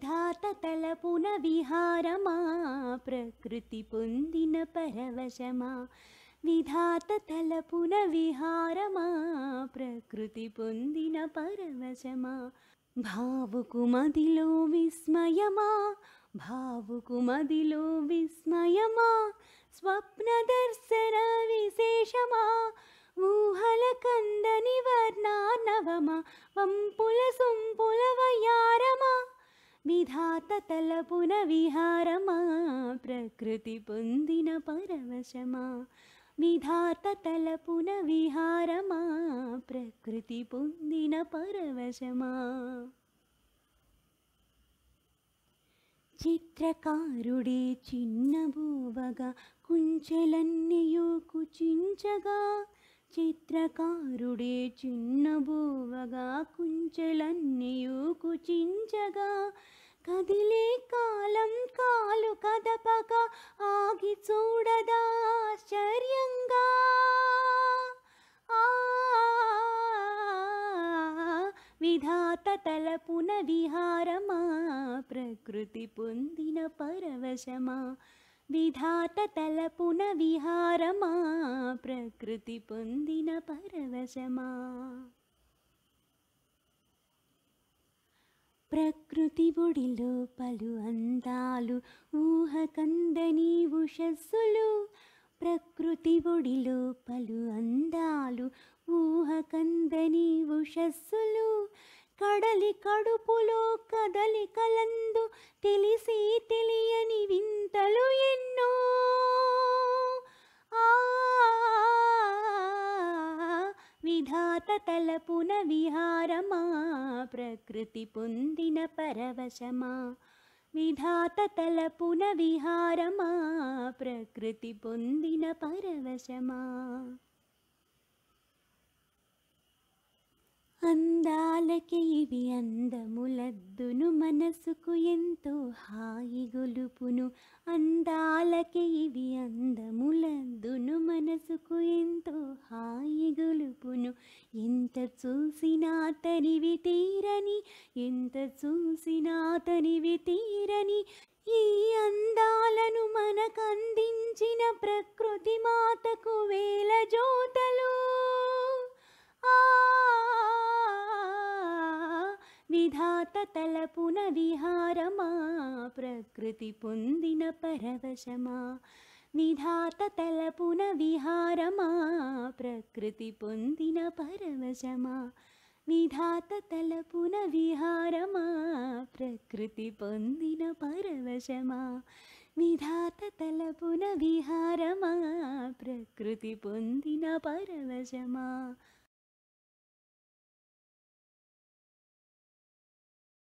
विधात तल पुनर्विहार मा प्रकृतिपुन्दिन परवच मा विधात प्रकृतिपुन्दिन परवच भावुकुमदिलो विस्मय मा भाव कुमदिलो विस्मय मा स्वप्नदर्शनविशेष मा విధాత తలపున విహారమా ప్రకృతి పొందిన పరవశమా విధాత తలపున విహారమా ప్రకృతి పొందిన పరవశమా చిత్రకారుడే చిన్నబూవగా కుంచెలన్నీయూ కుచించగా చిత్రకారుడే చిన్నబూవగా కుంచెలన్నీయు కుచించగా కదిలే కాలం కాలు కదపక ఆగి చూడదా ఆశ్చర్యంగా విధాత తలపున విహారమా ప్రకృతి పొందిన పరవశమా విధాత తలపున విహారమా ప్రకృతి పొందిన పరవశమా ప్రకృతి ఒడిలో పలు అందాలు ఊహ కందని ఉషస్సులు ప్రకృతి ఒడిలో పలు అందాలు ఊహ కందని ఉషస్సులు కడలి కడుపులో కదలి కలందు తెలిసి తెలి తలపున విహారమా ప్రకృతి పొందిన పరవశమా విధాత తలపున విహారమా ప్రకృతి పొందిన పరవశమా అందాలకి ఇవి అందములద్దును మనసుకు ఎంతో హాయి గొలుపును అందాలకి ఇవి అందములద్దును మనసుకు ఎంతో హాయి గొలుపును చూసినా తనివి తీరని ఎంత చూసినా తనివి తీరని ఈ అందాలను మనకందించిన ప్రకృతి మాతకు వేల జోతలు విధాత తలపున విహారమా ప్రకృతి పొందిన పరవశమా విధాత తలపున విహారమా కృతి పొందిన పరవశమా విధాత తలపున విహారమా ప్రకృతి పొందిన పరవశమా విధాత తలపున విహారమా ప్రకృతి పొందిన పరవశమా